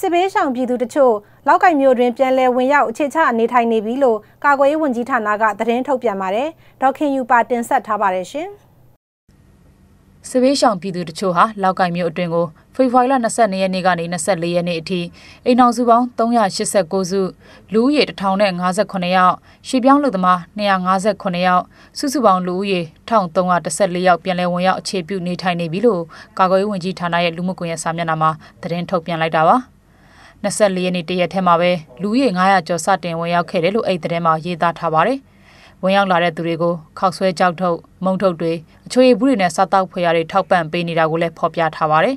စစ်ဘေးရှောင်ပြည်သူတချို့လောက်ကင်မျိုးတွင်ပြန်လည်ဝင်ရောက်အခြေချအနေထိုင်နေပြီလို့ကာကွယ်ရေးဝန်ကြီးဌာနကသတင်းထုတ်ပြန်ပါတယ်။ဒေါခင်ယူပါတင်ဆက်ထားပါတယ်ရှင်။စစ်ဘေးရှောင်ပြည်သူတချို့ဟာလောက်ကင်မျိုးအတွင်ကိုဖေဖော်ဝါရီလ22ရက်နေ့ကနေ24ရက်နေ့အထိအိမ်အောင်စုပေါင်း389စုလူဦးရေ1058ယောက်ရှေ့ပြောင်းလူသမား258ယောက်စုစုပေါင်းလူဦးရေ1314ယောက်ပြန်လည်ဝင်ရောက်အခြေပြုနေထိုင်နေပြီလို့ကာကွယ်ရေးဝန်ကြီးဌာနရဲ့လူမှုကွန်ရက်စာမျက်နှာမှာသတင်းထုတ်ပြန်လိုက်တာပါ။24ရက်နေ့တရက်ထဲမှာပဲလူဦးရေ900ကျော်စတင်ဝင်ရောက်ခဲ့တယ်လို့အဲ့ဒီသတင်းမှာရေးသားထားပါတယ်။ဝင်ရောက်လာတဲ့သူတွေကို ခောက်ဆွဲကြောက်ထုတ်မုံထုတ်တွေအချွေဘူးတွေနဲ့စားတောက်ဖွေရတွေထောက်ပံ့ပေးနေတာကိုလည်းဖော်ပြထားပါတယ်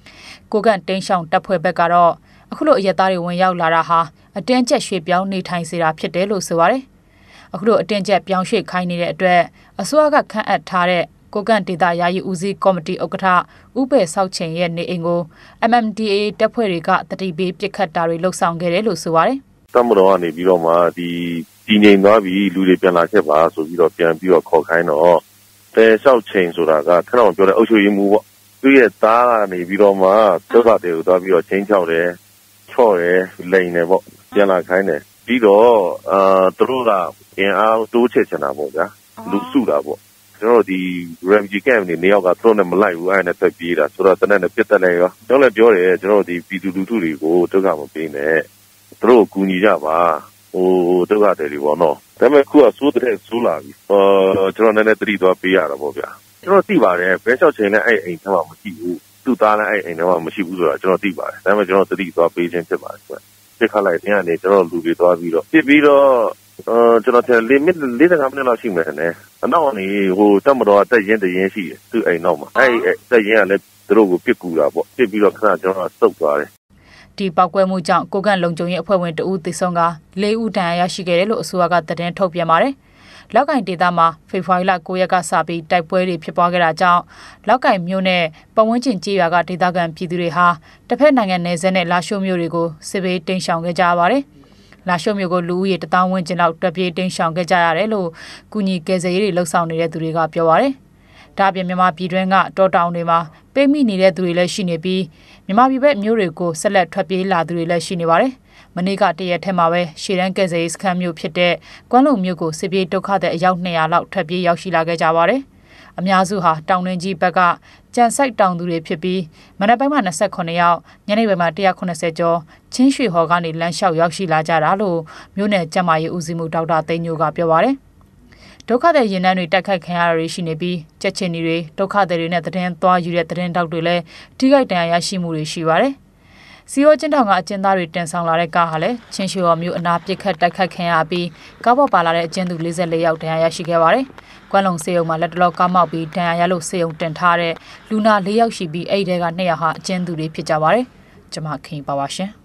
။ကိုကန့်တင်းရှောင်တပ်ဖွဲ့ဘက်ကတော့အခုလိုအရက်သားတွေဝင်ရောက်လာတာဟာအတင်းကျပ်ရွှေ့ပြောင်းနေထိုင်စေတာဖြစ်တယ်လို့ဆိုပါတယ်။အခုလိုအတင်းကျပ်ပြောင်းရွှေ့ခိုင်းနေတဲ့အတွက်အစိုးရကခန့်အပ်ထားတဲ့ကိုကန့်ဒေသယာယီဦးစီးကော်မတီဥက္ကဋ္ဌဥပေဆောက်ချင်းရဲ့နေအိမ်ကို MMDA တပ်ဖွဲ့တွေကတတိပေးပစ်ခတ်တာတွေလှုပ်ဆောင်ခဲ့တယ်လို့ဆိုပါတယ်။တမတော်ကနေပြီးတော့မှဒီဒီငိမ်သွားပြီးလူတွေပြန်လာချက်ပါဆိုပြီးတော့ပြန်ပြီးတော့ခေါ်ခိုင်းတော့ပေဆောက်ချင်းဆိုတာကခဏအောင်ပြောတဲ့အုပ်ချုပ်ရေးမှုပေါ့သူ့ရဲ့သားကနေပြီးတော့မှသုဘတေကိုသွားပြီးတော့ချင်းချောက်တယ်ချော့တယ်လိန်တယ်ပေါ့ပြန်လာခိုင်းတယ်ပြီးတော့အာသူတို့ကအင်အားတိုးချဲ့ချင်တာပေါ့ဗျာလူစုတာပေါ့ကျွန်တော်ဒီ refugee camp နေနေရောက်ကသူတို့နဲ့မလိုက်ဘူးအဲ့ဒါနဲ့ထွက်ပြေးတာဆိုတော့တနက်နဲ့ပြတ်တက်လိုက်ရောကျွန်တော်လည်းပြောတယ်ကျွန်တော်ဒီပြည်သူလူထုတွေကိုဒုက္ခမပေးနဲ့သူတို့ကူညီကြပါဟိုဒုက္ခတွေတွေပေါ့နော်ဒါပေမဲ့ခုကစိုးတဲ့စိုးလာပြီဟောကျွန်တော်နည်းနည်းတတိသွားပေးရတာပေါ့ဗျာကျွန်တော်သိပါတယ်ဘဲလျှောက်ချိန်နဲ့အဲ့အိမ်ထဲမှာမရှိဘူးသူ့သားလည်းအဲ့အိမ်ထဲမှာမရှိဘူးဆိုတာကျွန်တော်သိပါတယ်ဒါပေမဲ့ကျွန်တော်တတိသွားပေးခြင်းဖြစ်ပါတယ်ဆိုတော့ပြစ်ခတ်လိုက်တဲ့အင်းကနေကျွန်တော်လူတွေသွားပြီးတော့ပြစ်ပြီးတော့အာကျွန်တော်ထင် limit 45မိနစ်လောက်ရှိမယ်ထင်တယ်အနောက်ကနေဟိုတက်မတော်ကတက်ရင်တရင်ရှိတယ်သူ့အိမ်နောက်မှာအဲ့တက်ရင်ကလည်းသူတို့ကိုပစ်ကူတာပေါ့ပစ်ပြီးတော့ခဏကျွန်တော်စုပ်သွားတယ်ဒီပောက်ကွဲမှုကြောင့်ကိုကန့်လုံခြုံရေးအဖွဲ့ဝင်တဦးသေဆုံးက၄ဦးဒဏ်ရာရရှိခဲ့တယ်လို့အစိုးရကသတင်းထုတ်ပြန်ပါတယ်လောက်ကင်ဒေတာမှာဖေဖော်ဝါရီလ9ရက်ကစပြီးတိုက်ပွဲတွေဖြစ်ပွားခဲ့တာကြောင့်လောက်ကင်မြို့နယ်ပဝန်းကျင်ကြေးရွာကဒေတာကန်ပြည်သူတွေဟာတစ်ဖက်နိုင်ငံနယ်စပ်နဲ့လာရှိုးမြို့တွေကိုစစ်ဘေးတိမ်းရှောင်ခဲ့ကြရပါတယ်။လာရှုံမြို့ကိုလူဦးရေတသောင်းဝန်းကျင်လောက်တွက်ပြေးတိမ်းရှောင်ခဲ့ကြရတယ်လို့ကုညီကယ်ဆယ်ရေးတွေလှုပ်ဆောင်နေတဲ့သူတွေကပြောပါတယ်။ဒါ့အပြင်မြန်မာပြည်တွင်းကတောတောင်တွေမှာပိတ်မိနေတဲ့သူတွေလည်းရှိနေပြီးမြန်မာပြည်ဘက်မျိုးတွေကိုဆက်လက်ထွက်ပြေးလာသူတွေလည်းရှိနေပါတယ်။မနေ့ကတရက်ထဲမှာပဲရှေ့တန်းကယ်ဆယ်ရေးစခန်းမျိုးဖြစ်တဲ့ကွမ်းလုံမြို့ကိုစစ်ပြေးဒုက္ခတဲ့အယောက်200လောက်ထွက်ပြေးရောက်ရှိလာခဲ့ကြပါတယ်။အများစုဟာတောင်တွင်းကြီးဘက်ကကြံစိုက်တောင်သူတွေဖြစ်ပြီးမနက်ပိုင်းမှာ29ရောက်ညနေပိုင်းမှာ190ကျော်ချင်းရွှေဟော်ကနေလမ်းလျှောက်ရောက်ရှိလာကြတာလို့မြို့နယ်ကျန်းမာရေးဦးစီးမှုဒေါက်တာသိန်းညိုကပြောပါတယ်ဒုက္ခသည်ရင်နှန်းတွေတိုက်ခိုက်ခံရတာတွေရှိနေပြီးကြက်ချင်းတွေဒုက္ခသည်တွေနဲ့တည်င်းသွားယူတဲ့တည်င်းတောက်တွေလည်းထိခိုက်ဒဏ်ရာရရှိမှုတွေရှိပါတယ်စီရိုချင်းထောင်ကအကျဉ်းသားတွေတင်ဆောင်လာတဲ့ကားဟာလည်းချင်းရှိော်မြို့အနာပစ်ခတ်တိုက်ခတ်ခံရပြီးကားပေါ်ပါလာတဲ့အကျဉ်းသူ44ယောက်ဒဏ်ရာရရှိခဲ့ပါတယ်။ကွမ်းလုံစေယုံမှာလက်တလောကားမောက်ပြီးဒဏ်ရာရလို့စေယုံတင်ထားတဲ့လူနာ၄ယောက်ရှိပြီးအဲ့ဒီထဲက2ယောက်ဟာအကျဉ်းသူတွေဖြစ်ကြပါတယ်။ကျွန်မခင်ပါပါရှင်။